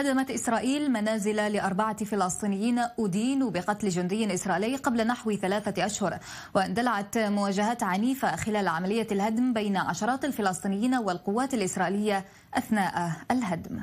هدمت إسرائيل منازل لأربعة فلسطينيين أدينوا بقتل جندي إسرائيلي قبل نحو ثلاثة أشهر واندلعت مواجهات عنيفة خلال عملية الهدم بين عشرات الفلسطينيين والقوات الإسرائيلية أثناء الهدم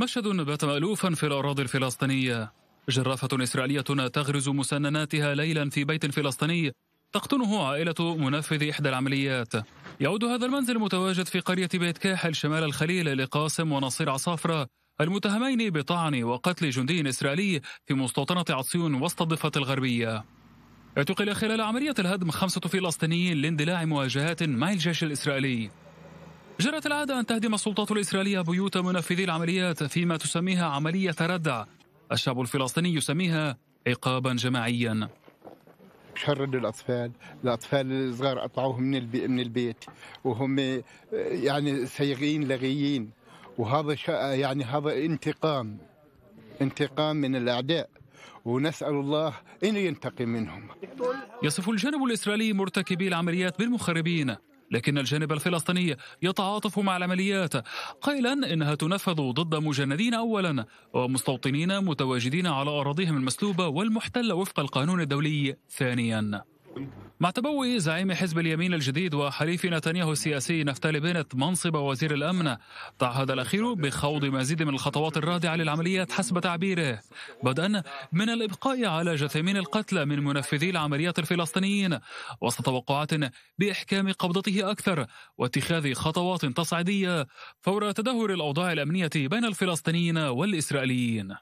مشهد بات مألوفا في الأراضي الفلسطينية جرافة إسرائيلية تغرز مسنناتها ليلا في بيت فلسطيني تقطنه عائلة منفذ إحدى العمليات يعود هذا المنزل المتواجد في قرية بيت كاحل شمال الخليل لقاسم ونصير عصافرة المتهمين بطعن وقتل جندي إسرائيلي في مستوطنة عصيون وسط الضفة الغربية اعتقل خلال عملية الهدم خمسة فلسطينيين لاندلاع مواجهات مع الجيش الإسرائيلي جرت العادة أن تهدم السلطات الإسرائيلية بيوت منفذي العمليات فيما تسميها عملية ردع الشعب الفلسطيني يسميها عقابا جماعيا شردوا الاطفال، الاطفال الصغار قطعوهم من البي من البيت وهم يعني سيغين لغيين وهذا يعني هذا انتقام انتقام من الاعداء ونسأل الله أن ينتقم منهم يصف الجانب الإسرائيلي مرتكبي العمليات بالمخربين لكن الجانب الفلسطيني يتعاطف مع العمليات قائلا انها تنفذ ضد مجندين اولا ومستوطنين متواجدين على اراضيهم المسلوبه والمحتله وفق القانون الدولي ثانيا مع تبوي زعيم حزب اليمين الجديد وحليف نتنياهو السياسي نفتالي بنت منصب وزير الأمن تعهد الأخير بخوض مزيد من الخطوات الرادعة للعمليات حسب تعبيره بدءا من الإبقاء على جثامين القتلى من منفذي العمليات الفلسطينيين وسط توقعات بإحكام قبضته أكثر واتخاذ خطوات تصعيدية فور تدهور الأوضاع الأمنية بين الفلسطينيين والإسرائيليين